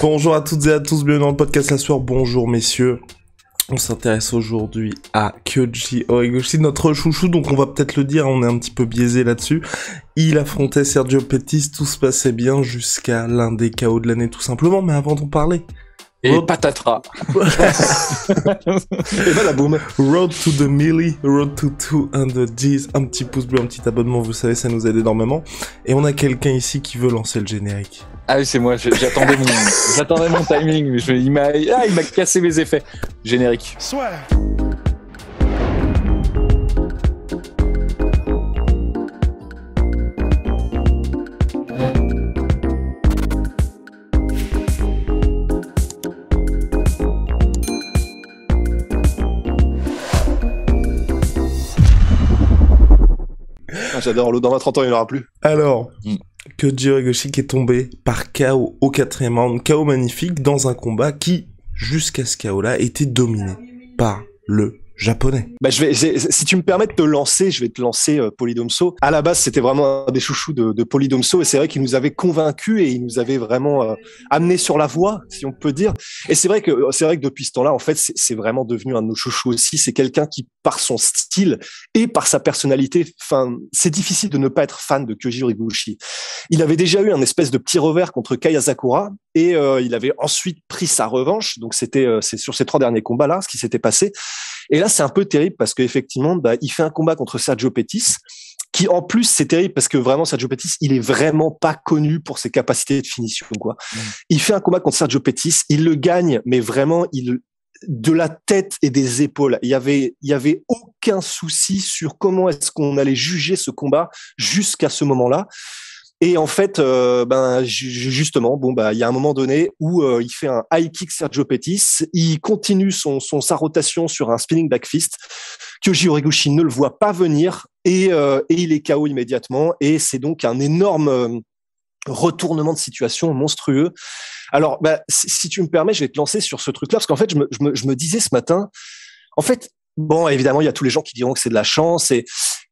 Bonjour à toutes et à tous, bienvenue dans le podcast la soir. Bonjour messieurs. On s'intéresse aujourd'hui à Kyoji si notre chouchou, donc on va peut-être le dire, on est un petit peu biaisé là-dessus. Il affrontait Sergio Pettis, tout se passait bien jusqu'à l'un des chaos de l'année tout simplement, mais avant d'en parler, et patatras. et voilà, boum. Road to the Millie, road to two 210. Un petit pouce bleu, un petit abonnement, vous savez, ça nous aide énormément. Et on a quelqu'un ici qui veut lancer le générique. Ah oui, c'est moi, j'attendais mon, mon timing, mais il m'a, ah, il m'a cassé mes effets. Générique. Soit. Ah, j'adore l'eau dans 20-30 ans, il n'y en aura plus. Alors, mm. que qui est tombé par KO au quatrième round, KO magnifique, dans un combat qui, jusqu'à ce KO-là, était dominé par le japonais. Bah, je vais, si tu me permets de te lancer, je vais te lancer euh, Polydomso. À la base, c'était vraiment un des chouchous de, de Polydomso et c'est vrai qu'il nous avait convaincus et il nous avait vraiment euh, amené sur la voie, si on peut dire. Et c'est vrai que c'est vrai que depuis ce temps-là, en fait, c'est vraiment devenu un de nos chouchous aussi. C'est quelqu'un qui, par son style et par sa personnalité, enfin, c'est difficile de ne pas être fan de Kyoji Il avait déjà eu un espèce de petit revers contre Kayasakura et euh, il avait ensuite pris sa revanche. Donc c'était euh, c'est sur ces trois derniers combats là ce qui s'était passé. Et là c'est un peu terrible parce qu'effectivement bah, il fait un combat contre Sergio Pettis qui en plus c'est terrible parce que vraiment Sergio Pettis il est vraiment pas connu pour ses capacités de finition quoi. Mmh. Il fait un combat contre Sergio Pettis, il le gagne mais vraiment il de la tête et des épaules. Il y avait, il y avait aucun souci sur comment est-ce qu'on allait juger ce combat jusqu'à ce moment-là. Et en fait, euh, ben justement, bon bah il y a un moment donné où euh, il fait un high kick Sergio Pettis, il continue son, son sa rotation sur un spinning back fist. Kyoji Horiguchi ne le voit pas venir et, euh, et il est KO immédiatement. Et c'est donc un énorme retournement de situation monstrueux. Alors, bah, si, si, tu me permets, je vais te lancer sur ce truc-là parce qu'en fait, je me, je me, je me disais ce matin, en fait, Bon, évidemment, il y a tous les gens qui diront que c'est de la chance et,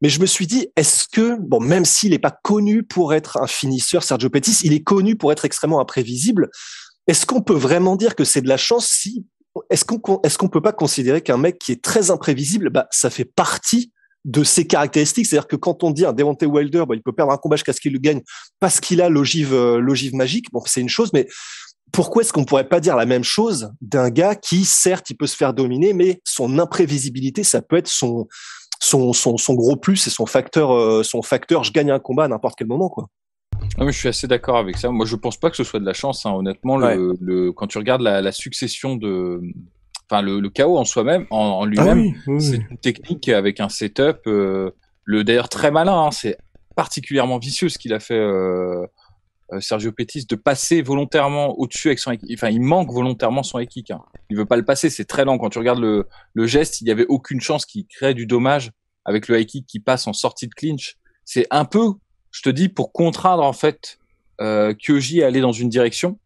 mais je me suis dit, est-ce que, bon, même s'il n'est pas connu pour être un finisseur, Sergio Pettis, il est connu pour être extrêmement imprévisible. Est-ce qu'on peut vraiment dire que c'est de la chance si, est-ce qu'on est-ce qu'on peut pas considérer qu'un mec qui est très imprévisible, bah, ça fait partie de ses caractéristiques, c'est-à-dire que quand on dit un Deontay Wilder, bah, il peut perdre un combat jusqu'à ce qu'il le gagne parce qu'il a euh, l'ogive magique, bon, c'est une chose, mais pourquoi est-ce qu'on pourrait pas dire la même chose d'un gars qui, certes, il peut se faire dominer, mais son imprévisibilité, ça peut être son, son, son, gros plus et son facteur, euh, son facteur je gagne un combat à n'importe quel moment. quoi. Ah, mais je suis assez d'accord avec ça. Moi, je pense pas que ce soit de la chance. Hein. Honnêtement, le, quand tu regardes la, succession de, enfin, le, chaos en soi-même, en, ah lui-même, c'est une technique avec un setup. Euh, le d'ailleurs très malin. Hein. C'est particulièrement vicieux ce qu'il a fait. Euh, euh, Sergio Pettis de passer volontairement au-dessus avec son enfin il manque volontairement son équipe. kick hein. Il veut pas le passer, c'est très lent quand tu regardes le, geste, il y avait aucune chance qu'il crée du dommage avec le high qui passe en sortie de clinch. C'est un peu, je te dis pour contraindre en fait euh, Kyoji à aller dans une direction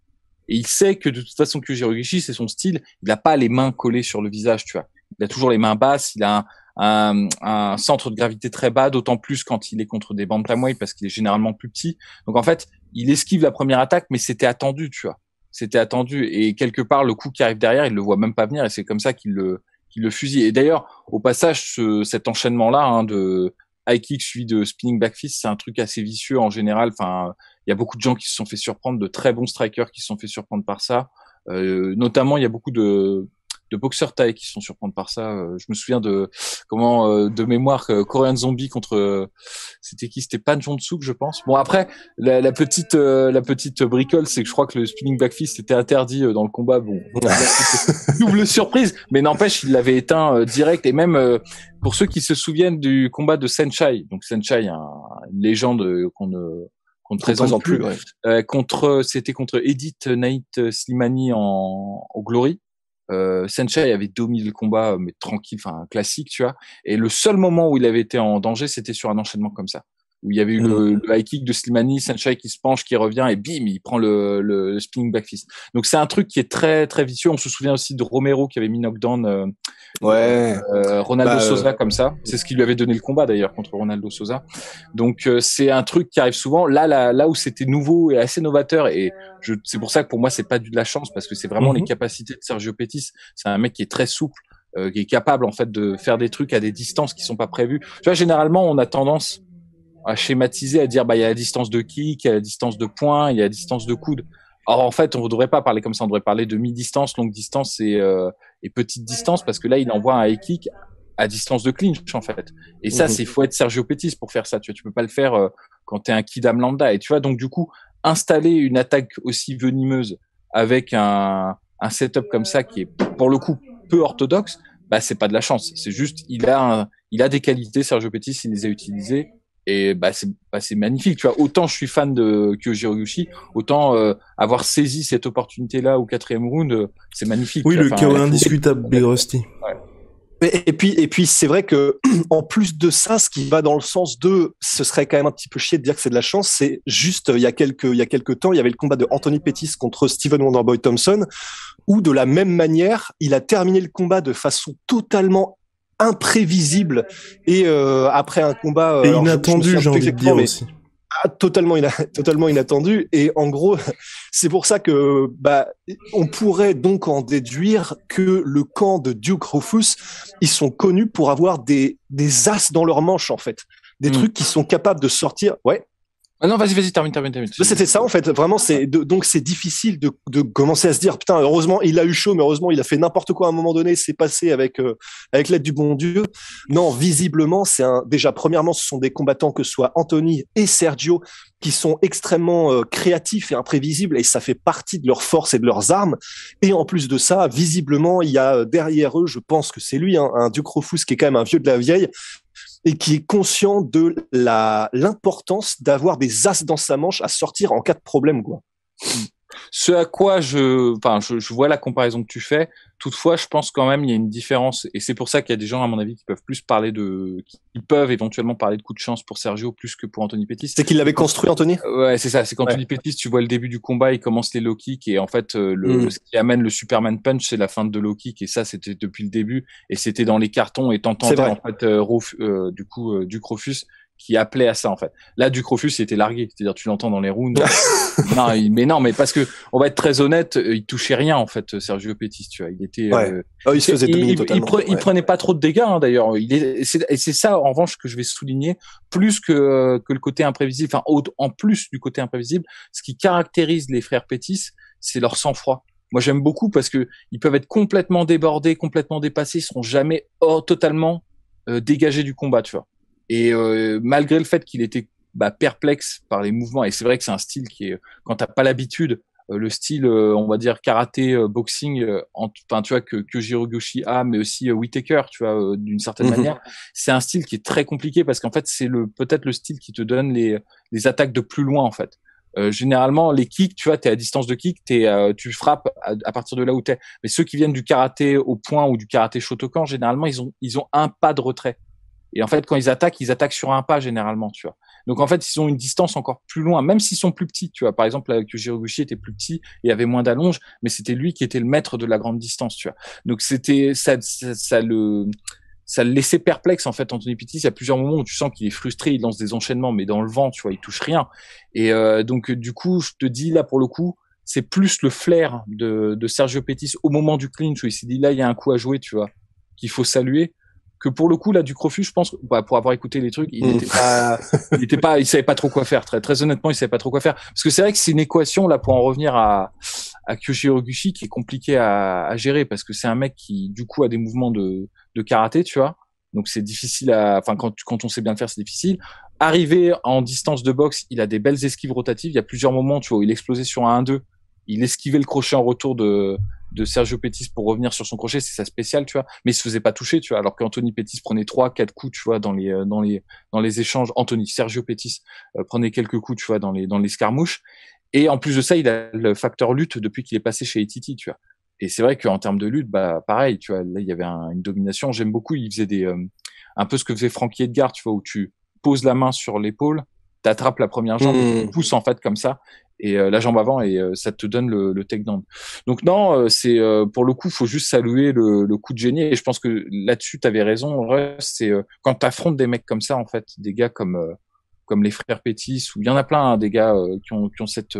et il sait que de toute façon Kyoji Rugishi c'est son style, il n'a pas les mains collées sur le visage, tu vois. Il a toujours les mains basses, il a un, centre de gravité très bas, d'autant plus quand il est contre des bandes tamouais parce qu'il est généralement plus petit. Donc en fait, il esquive la première attaque, mais c'était attendu, tu vois. C'était attendu. Et quelque part, le coup qui arrive derrière, il le voit même pas venir, et c'est comme ça qu'il le, qu'il le fusille. Et d'ailleurs, au passage, cet enchaînement-là hein, de high kick suivi de spinning back fist, c'est un truc assez vicieux en général. Enfin, il y a beaucoup de gens qui se sont fait surprendre, de très bons strikers qui se sont fait surprendre par ça. Euh, notamment, il y a beaucoup de de boxeurs thaï qui sont surpris par ça. Euh, je me souviens de comment euh, de mémoire euh, Korean Zombie contre c'était qui C'était Pan Jong-suk je pense. Bon après la, petite la petite bricole c'est que je crois que le spinning back fist était interdit dans le combat. Bon double surprise mais n'empêche il l'avait éteint direct et même pour ceux qui se souviennent du combat de Senchai donc Senchai une légende qu'on ne qu'on présente plus, contre c'était contre Edith Naït Slimani en au Glory euh, avait dominé le combat, euh, mais tranquille, enfin classique, tu vois. Et le seul moment où il avait été en danger, c'était sur un enchaînement comme ça où il y avait eu mm. le, high kick de Slimani, Sanchez qui se penche, qui revient et bim, il prend le, le, spinning back fist. Donc c'est un truc qui est très très vicieux. On se souvient aussi de Romero qui avait mis knockdown euh, ouais. Euh, Ronaldo bah, euh, Sosa comme ça. C'est ce qui lui avait donné le combat d'ailleurs contre Ronaldo Sosa. Donc c'est un truc qui arrive souvent. Là là, là où c'était nouveau et assez novateur et c'est pour ça que pour moi c'est pas de la chance parce que c'est vraiment les mhm. capacités de Sergio Pettis. C'est un mec qui est très souple. qui est capable en fait de faire des trucs à des distances qui sont pas prévues. Tu vois, généralement, on a tendance à schématiser, à dire bah, il y a la distance de kick, il y a la distance de point, il y a la distance de coude. Or, en fait, on ne devrait pas parler comme ça, on devrait parler de mi-distance, longue distance et, euh, petite distance, parce que là, il envoie un high kick à distance de clinch, en fait. Et ça, mhm. c'est faut être Sergio Pettis pour faire ça. Tu ne tu peux pas le faire euh, quand tu es un kidam lambda. Et tu vois, donc du coup, installer une attaque aussi venimeuse avec un, setup comme ça qui est, pour le coup, peu orthodoxe, bah, c'est pas de la chance. C'est juste, il a, il a des qualités, Sergio Pettis, il les a utilisées et bah, bah c'est magnifique tu vois autant je suis fan de Kyoji Ryushi autant euh, avoir saisi cette opportunité là au quatrième round euh, c'est magnifique oui le KO indiscutable Bill Rusty et, puis et puis c'est vrai que en plus de ça ce qui va dans le sens de ce serait quand même un petit peu chier de dire que c'est de la chance c'est juste euh, il y a quelques il temps il y avait le combat de Anthony Pettis contre Steven Wonderboy Thompson où de la même manière il a terminé le combat de façon totalement imprévisible et euh, après un combat euh, et inattendu, j'ai envie de dire mais... Ah, totalement, inattendu. Et en gros, c'est pour ça que bah, on pourrait donc en déduire que le camp de Duke Rufus, ils sont connus pour avoir des, des as dans leurs manches, en fait. Des mm. trucs qui sont capables de sortir. Ouais. Ah non, vas-y, vas-y, termine, termine, termine. C'était ça, en fait. Vraiment, c'est donc c'est difficile de, de, commencer à se dire putain, heureusement, il a eu chaud, mais heureusement, il a fait n'importe quoi à un moment donné. C'est passé avec euh, avec l'aide du bon Dieu. Non, visiblement, c'est un. Déjà, premièrement, ce sont des combattants que soient soit Anthony et Sergio qui sont extrêmement euh, créatifs et imprévisibles, et ça fait partie de leurs forces et de leurs armes. Et en plus de ça, visiblement, il y a euh, derrière eux, je pense que c'est lui, hein, un Duc qui est quand même un vieux de la vieille, et qui est conscient de l'importance d'avoir des as dans sa manche à sortir en cas de problème. Quoi. Mm. Ce à quoi je, enfin, je, vois la comparaison que tu fais. Toutefois, je pense quand même il y a une différence, et c'est pour ça qu'il y a des gens, à mon avis, qui peuvent plus parler de, qui peuvent éventuellement parler de coup de chance pour Sergio plus que pour Anthony Pettis. C'est qu'il l'avait construit, Anthony. Ouais, c'est ça. C'est qu'Anthony Pettis, tu vois le début du combat, il commence les low kicks, et en fait, euh, mm. ce qui amène le Superman punch, c'est la fin de low kick, et ça, c'était depuis le début, et c'était dans les cartons, et t'entendais en fait, euh, euh, du coup, du Crofus qui appelait à ça en fait. Là, Ducrofus était largué, c'est-à-dire tu l'entends dans les rounds. non, mais non, mais parce que on va être très honnête, euh, il touchait rien en fait, Sergio Pettis, tu vois. Il était, euh, oh, il faisait Il, prenait pas trop de dégâts hein, d'ailleurs. et c'est ça en revanche que je vais souligner plus que euh, que le côté imprévisible. Enfin, en plus du côté imprévisible, ce qui caractérise les frères Pettis, c'est leur sang-froid. Moi, j'aime beaucoup parce que ils peuvent être complètement débordés, complètement dépassés, ils seront jamais oh, totalement dégagés du combat, tu vois. Et euh, malgré le fait qu'il était bah, perplexe par les mouvements, et c'est vrai que c'est un style qui est, quand t'as pas l'habitude, euh, le style, euh, on va dire, karaté, boxing, enfin, tu vois, que, que Goshi a, mais aussi Whitaker, tu vois, d'une certaine mhm. manière. C'est un style qui est très compliqué parce qu'en fait, c'est le, peut-être le style qui te donne les, les attaques de plus loin, en fait. généralement, les kicks, tu vois, t'es à distance de kick, es, tu frappes à, partir de là où t'es. Mais ceux qui viennent du karaté au point ou du karaté Shotokan, généralement, ils ont, ils ont un pas de retrait. Et en fait, quand ils attaquent, ils attaquent sur un pas généralement, tu vois. Donc en fait, ils ont une distance encore plus loin, même s'ils sont plus petits, tu vois. Par exemple, avec Jiroguchi était plus petit et avait moins d'allonge, mais c'était lui qui était le maître de la grande distance, tu vois. Donc c'était ça, ça, le ça le laissait perplexe en fait Anthony Pettis. Il y a plusieurs moments où tu sens qu'il est frustré, il lance des enchaînements, mais dans le vent, tu vois, il touche rien. Et euh, donc du coup, je te dis là pour le coup, c'est plus le flair de, de Sergio Pettis au moment du clinch où il s'est dit là, il y a un coup à jouer, tu vois, qu'il faut saluer que pour le coup là du Crofu, je pense, bah, pour avoir écouté les trucs, il n'était mm. pas, il était savait pas trop quoi faire. Très, très honnêtement, il savait pas trop quoi faire parce que c'est vrai que c'est une équation là pour en revenir à à Kyoshi qui est compliqué à, gérer parce que c'est un mec qui du coup a des mouvements de karaté, tu vois. Donc c'est difficile à, enfin quand quand on sait bien le faire, c'est difficile. Arriver en distance de boxe, il a des belles esquives rotatives. Il y a plusieurs moments, tu vois, il explosait sur un 1-2. Il esquivait le crochet en retour de de Sergio Pettis pour revenir sur son crochet, c'est sa spécial tu vois. Mais il se faisait pas toucher, tu vois. Alors qu'Anthony Pettis prenait trois, quatre coups, tu vois, dans les euh, dans les dans les échanges. Anthony Sergio Pettis euh, prenait quelques coups, tu vois, dans les dans les Et en plus de ça, il a le facteur lutte depuis qu'il est passé chez Etiti, tu vois. Et c'est vrai qu'en termes de lutte, bah pareil, tu vois, là il y avait une domination. J'aime beaucoup. Il faisait des euh, un peu ce que faisait Frankie Edgar, tu vois, où tu poses la main sur l'épaule, t'attrapes la première jambe, pousse mmh. tu pousses en fait comme ça, et euh, la jambe avant et euh, ça te donne le, le down Donc non, euh, c'est pour le coup, faut juste saluer le, le, coup de génie et je pense que là-dessus tu avais raison c'est quand tu affrontes des mecs comme ça en fait, des gars comme comme les frères Pétis ou il y en a plein hein, des gars qui ont qui ont cette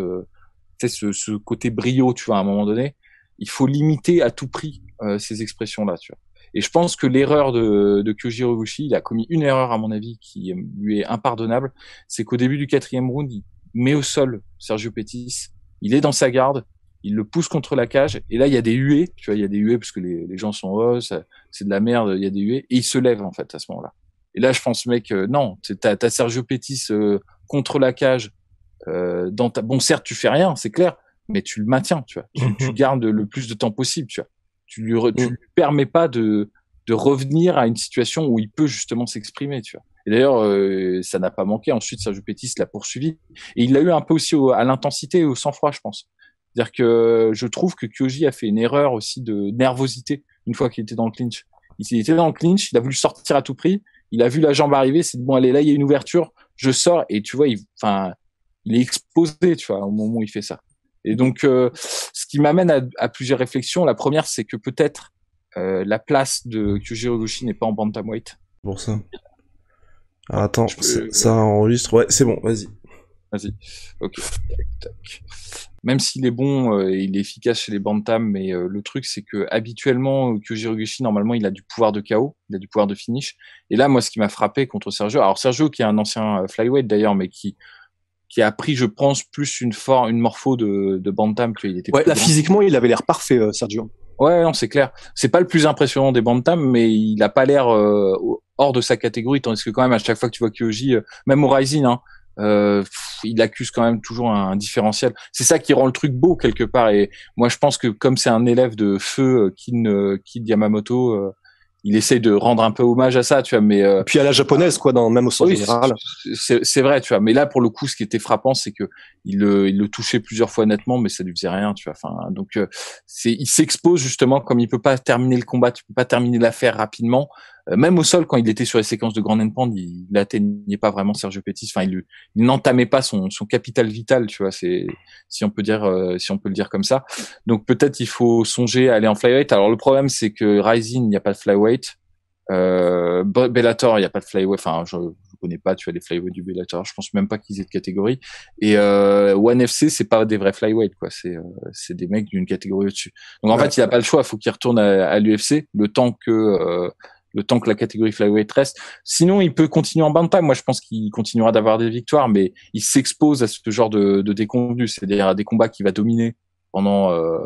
ce, ce, côté brio, tu vois, à un moment donné, il faut limiter à tout prix ces expressions-là, tu vois. Et je pense que l'erreur de, de Kyoji il a commis une erreur à mon avis qui lui est impardonnable, c'est qu'au début du quatrième round, met au sol Sergio Pettis. Il est dans sa garde, il le pousse contre la cage, et là, il y a des huées, tu vois, il y a des huées parce que les, gens sont, oh, c'est de la merde, il y a des huées, et il se lève, en fait, à ce moment-là. Et là, je pense, mec, euh, non, t'as as Sergio Pettis euh, contre la cage, euh, dans ta... bon, certes, tu fais rien, c'est clair, mais tu le maintiens, tu vois, tu, gardes le plus de temps possible, tu vois. Tu lui, tu mm. lui permets pas de, de revenir à une situation où il peut justement s'exprimer, tu vois. Et d'ailleurs, euh, ça n'a pas manqué. Ensuite, Sergio Pettis l'a poursuivi. Et il l'a eu un peu aussi à l'intensité et au sang-froid, je pense. C'est-à-dire que euh, je trouve que Kyoji a fait une erreur aussi de nervosité une fois qu'il était dans le clinch. Il était dans le clinch, il a voulu sortir à tout prix. Il a vu la jambe arriver, c'est bon, allez, là, il y a une ouverture, je sors. Et tu vois, il, enfin, il est exposé, tu vois, au moment où il fait ça. Et donc, euh, ce qui m'amène à, à, plusieurs réflexions. La première, c'est que peut-être la place de Kyoji Rogoshi n'est pas en bantamweight. Pour ça. Ah, attends, ça enregistre. Ouais, c'est bon, vas-y. Vas-y. Ok. Même s'il est bon, et euh, il est efficace chez les Bantam, mais euh, le truc, c'est que habituellement, Kyojiroguchi, normalement, il a du pouvoir de KO, il a du pouvoir de finish. Et là, moi, ce qui m'a frappé contre Sergio, alors Sergio, qui est un ancien euh, flyweight d'ailleurs, mais qui qui a pris, je pense, plus une forme, une morpho de, de Bantam qu'il était. Ouais, là, physiquement, il avait l'air parfait, Sergio. Ouais, non, c'est clair. C'est pas le plus impressionnant des Bantam, mais il a pas l'air euh, hors de sa catégorie, tandis que quand même à chaque fois que tu vois Kyoji, euh, même au Rising, hein, euh, il accuse quand même toujours un, différentiel. C'est ça qui rend le truc beau quelque part. Et moi, je pense que comme c'est un élève de feu, Kid Kin Yamamoto, il essaye de rendre un peu hommage à ça, tu vois. Mais euh, puis à la japonaise, quoi, dans même au sens général. C'est vrai, tu vois. Mais là, pour le coup, ce qui était frappant, c'est que il le, touchait plusieurs fois nettement, mais ça lui faisait rien, tu vois. Enfin, donc euh, c'est, il s'expose justement comme il peut pas terminer le combat, tu peux pas terminer l'affaire rapidement. Euh, même au sol, quand il était sur les séquences de Grand Endpoint, il n'atteignait pas vraiment Sergio Pettis. Enfin, il, il n'entamait pas son, son, capital vital, tu vois. C'est si on peut dire, euh, si on peut le dire comme ça. Donc peut-être il faut songer à aller en flyweight. Alors le problème, c'est que Rising, il n'y a pas de flyweight. Euh, Bellator, il n'y a pas de flyweight. Enfin, je, je connais pas. Tu as les flyweight du Bellator. Je pense même pas qu'ils aient de catégorie. Et euh, One FC, c'est pas des vrais flyweight, quoi. C'est euh, c'est des mecs d'une catégorie au-dessus. Donc en fait, il n'a pas le choix. il faut qu'il retourne à, à l'UFC le temps que le temps que la catégorie flyweight reste. Sinon, il peut continuer en bantam. Moi, je pense qu'il continuera d'avoir des victoires, mais il s'expose à ce genre de, de c'est-à-dire à des combats qu'il va dominer pendant euh,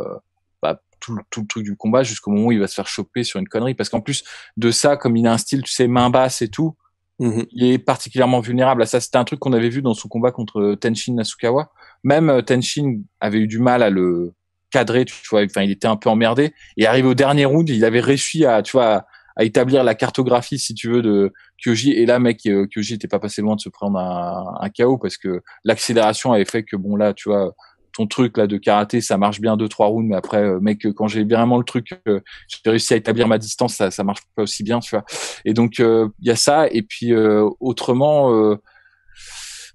bah, tout, tout, le truc du combat jusqu'au moment où il va se faire choper sur une connerie. Parce qu'en plus de ça, comme il a un style, tu sais, main basse et tout, mm-hmm. il est particulièrement vulnérable à ça. C'était un truc qu'on avait vu dans son combat contre euh, Tenshin Nasukawa. Même euh, Tenshin avait eu du mal à le cadrer, tu vois. Enfin, il était un peu emmerdé. Et arrivé au dernier round, il avait réussi à, tu vois, à établir la cartographie, si tu veux, de Kyoji. Et là, mec, euh, Kyoji n'était pas passé loin de se prendre un, chaos parce que l'accélération avait fait que, bon, là, tu vois, ton truc là de karaté, ça marche bien deux trois rounds, mais après, euh, mec, quand j'ai vraiment le truc, euh, j'ai réussi à établir ma distance, ça, ça marche pas aussi bien, tu vois. Et donc il y a ça, et puis autrement,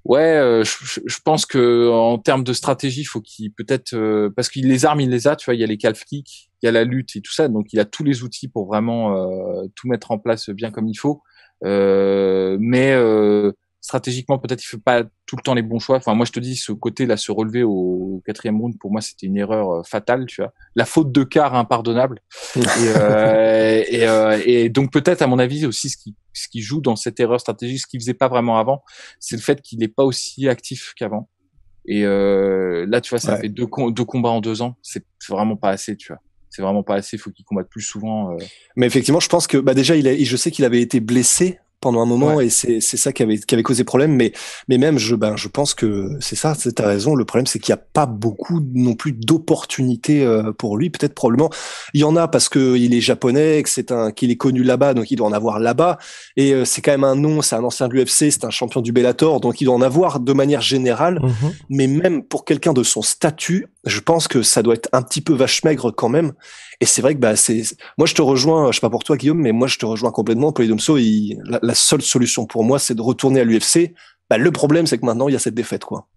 ouais, je, pense que en termes de stratégie, il faut qu'il peut-être parce qu'il les armes, il les a, tu vois, il y a les calf kicks, il y a la lutte et tout ça. Donc il a tous les outils pour vraiment euh, tout mettre en place bien comme il faut. Euh, mais euh, stratégiquement, peut-être il fait pas tout le temps les bons choix. Enfin, moi je te dis, ce côté là, se relever au quatrième round, pour moi c'était une erreur euh, fatale. Tu vois, la faute de quart impardonnable. et, euh, et, et, donc peut-être à mon avis aussi ce qui ce qui joue dans cette erreur stratégique, ce qu'il faisait pas vraiment avant, c'est le fait qu'il n'est pas aussi actif qu'avant. Et là, tu vois, ça fait deux, deux combats en deux ans. C'est vraiment pas assez, tu vois c'est vraiment pas assez. il faut qu'il combatte plus souvent. Euh. Mais effectivement, je pense que bah déjà, il a, je sais qu'il avait été blessé pendant un moment et c'est ça qui avait, qui avait causé problème. Mais, mais même, je, ben, je pense que c'est ça, c'est ta raison. Le problème, c'est qu'il n'y a pas beaucoup non plus d'opportunités euh, pour lui. Peut-être probablement, il y en a parce qu'il est japonais, c'est un, qu'il est connu là-bas, donc il doit en avoir là-bas. Et euh, c'est quand même un nom, c'est un ancien de l'UFC, c'est un champion du Bellator, donc il doit en avoir de manière générale. Mm-hmm. Mais même pour quelqu'un de son statut, je pense que ça doit être un petit peu vache maigre quand même. Et c'est vrai que bah c'est, moi je te rejoins, je sais pas pour toi Guillaume, mais moi je te rejoins complètement. Polydomso, il... la, seule solution pour moi, c'est de retourner à l'UFC. Bah, le problème, c'est que maintenant il y a cette défaite quoi.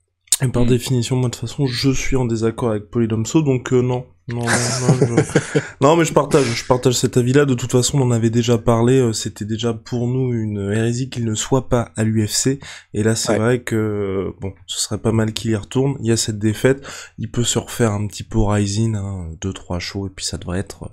Et par mm. définition, moi de toute façon, je suis en désaccord avec Polydomso, donc euh, non, non, non, mais je partage, je partage cet avis-là. De toute façon, on en avait déjà parlé. Euh, c'était déjà pour nous une hérésie qu'il ne soit pas à l'UFC. Et là, c'est vrai que bon, ce serait pas mal qu'il y retourne. Il y a cette défaite. Il peut se refaire un petit peu Rising, hein, deux trois shows, et puis ça devrait être, euh,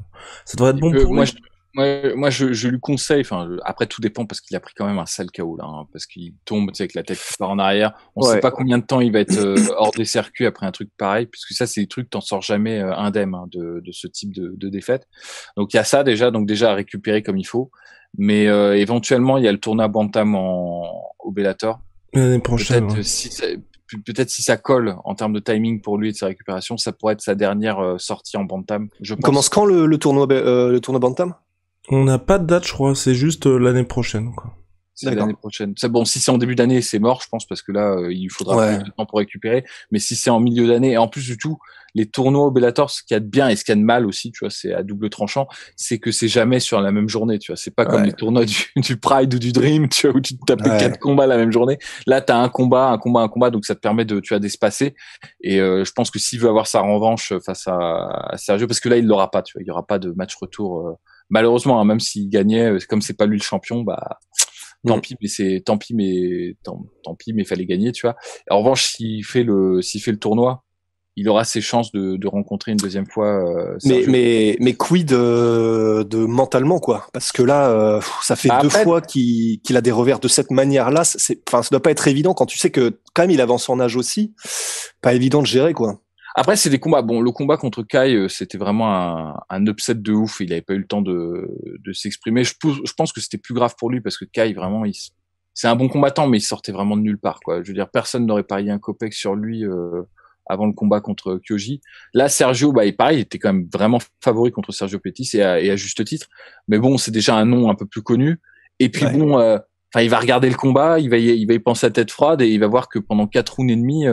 ça devrait être bon pour moi, lui. Moi, moi je, je, lui conseille, enfin, après tout dépend parce qu'il a pris quand même un sale KO là, hein, parce qu'il tombe avec la tête qui part en arrière. On sait pas combien de temps il va être euh, hors des circuits après un truc pareil, puisque ça, c'est des trucs, t'en sors jamais euh, indemne hein, de, de, ce type de, de défaite. Donc il y a ça déjà, donc déjà à récupérer comme il faut. Mais euh, éventuellement, il y a le tournoi Bantam en, au Bellator. prochaine. Peut-être si, ça colle en termes de timing pour lui et de sa récupération, ça pourrait être sa dernière sortie en Bantam. Je pense. Commence quand le, le tournoi, le tournoi Bantam on n'a pas de date, je crois. C'est juste euh, l'année prochaine. C'est l'année prochaine. C'est bon, si c'est en début d'année, c'est mort, je pense, parce que là, euh, il faudra plus de temps pour récupérer. Mais si c'est en milieu d'année, et en plus du tout, les tournois au Bellator, ce qu'il y a de bien et ce qu'il y a de mal aussi, tu vois, c'est à double tranchant, c'est que c'est jamais sur la même journée, tu vois. C'est pas comme les tournois du, Pride ou du Dream, tu vois, où tu tapes quatre combats la même journée. Là, t'as un combat, un combat, un combat, donc ça te permet de, tu vois, d'espacer. Et euh, je pense que s'il veut avoir sa revanche face à, Sergio, parce que là, il l'aura pas, tu vois, il y aura pas de match retour malheureusement, hein, même s'il gagnait, euh, comme c'est pas lui le champion, bah tant pis, mais c'est tant pis, mais tant, pis, mais fallait gagner, tu vois. En revanche, s'il fait le s'il fait le tournoi, il aura ses chances de, de rencontrer une deuxième fois. Euh, mais, mais, mais quid euh, de mentalement, quoi Parce que là, ça fait bah, deux fois qu'il a des revers de cette manière-là. Enfin, ça doit pas être évident quand tu sais que, quand même, il avance en âge aussi. Pas évident de gérer, quoi. Après, c'est des combats. Bon, le combat contre Kai, euh, c'était vraiment un, un, upset de ouf. Il n'avait pas eu le temps de, s'exprimer. Je, pense que c'était plus grave pour lui parce que Kai, vraiment, c'est un bon combattant, mais il sortait vraiment de nulle part. Quoi. Je veux dire, personne n'aurait parié un copec sur lui euh, avant le combat contre Kyoji. Là, Sergio, bah, il, pareil, il était quand même vraiment favori contre Sergio Pettis et à, juste titre. Mais bon, c'est déjà un nom un peu plus connu. Et puis bon, euh, enfin, il va regarder le combat, il va, y, il va y penser à tête froide et il va voir que pendant quatre rounds et demi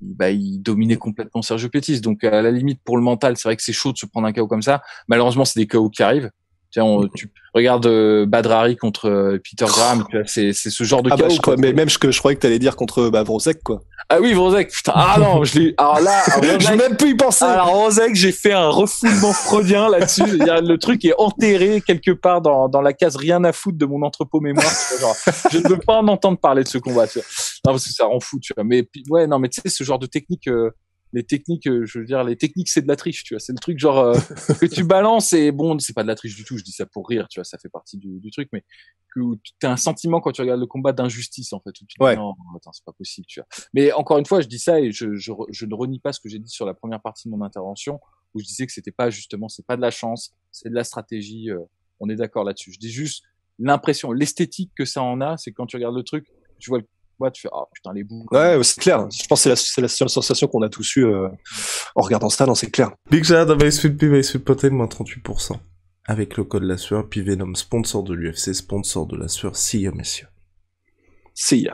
bah, il dominait complètement Sergio Pettis. Donc à la limite pour le mental, c'est vrai que c'est chaud de se prendre un chaos comme ça. Malheureusement, c'est des chaos qui arrivent. On, tu regardes euh, Badrari contre euh, Peter Graham, c'est ce genre de ah bah, cas quoi, mais même ce que je croyais que tu allais dire contre bah, quoi. Ah oui Vrozek, putain. Ah non, je l'ai. Alors là, j'ai même pu y penser. Alors Vrozek, j'ai fait un refoulement freudien là-dessus. le truc est enterré quelque part dans, dans la case rien à foutre de mon entrepôt mémoire. Genre, je ne veux pas en entendre parler de ce combat. Non parce que ça rend fou. Tu vois. Mais ouais, non, mais tu sais ce genre de technique. Euh, les techniques, euh, je veux dire, les techniques, c'est de la triche, tu vois. C'est le truc genre euh, que tu balances et bon, c'est pas de la triche du tout. Je dis ça pour rire, tu vois. Ça fait partie du, truc, mais que t'as un sentiment quand tu regardes le combat d'injustice en fait. tu non, attends, c'est pas possible, tu vois. Mais encore une fois, je dis ça et je, ne renie pas ce que j'ai dit sur la première partie de mon intervention où je disais que c'était pas justement, c'est pas de la chance, c'est de la stratégie. Euh, on est d'accord là-dessus. Je dis juste l'impression, l'esthétique que ça en a, c'est quand tu regardes le truc, tu vois le tu fais oh, les Ouais, c'est clair. Je pense que c'est la, seule sensation qu'on a tous eue euh, en regardant ça, non, c'est clair. Big Jad va poté, moins 38%. Avec le code La Sueur, puis Venom, sponsor de l'UFC, sponsor de La Sueur, ya, messieurs. See